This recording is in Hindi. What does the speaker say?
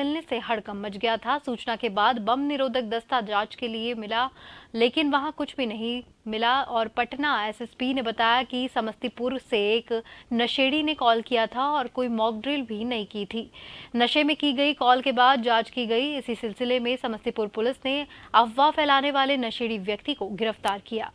मिलने से हड़कम मच गया था सूचना के बाद बम निरोधक दस्ता जांच के लिए मिला लेकिन वहां कुछ भी नहीं मिला और पटना एसएसपी ने बताया कि समस्तीपुर से एक नशेड़ी ने कॉल किया था और कोई मॉक ड्रिल भी नहीं की थी नशे में की गई कॉल के बाद जांच की गई इसी सिलसिले में समस्तीपुर पुलिस ने अफवाह फैलाने वाले नशेड़ी व्यक्ति को गिरफ्तार किया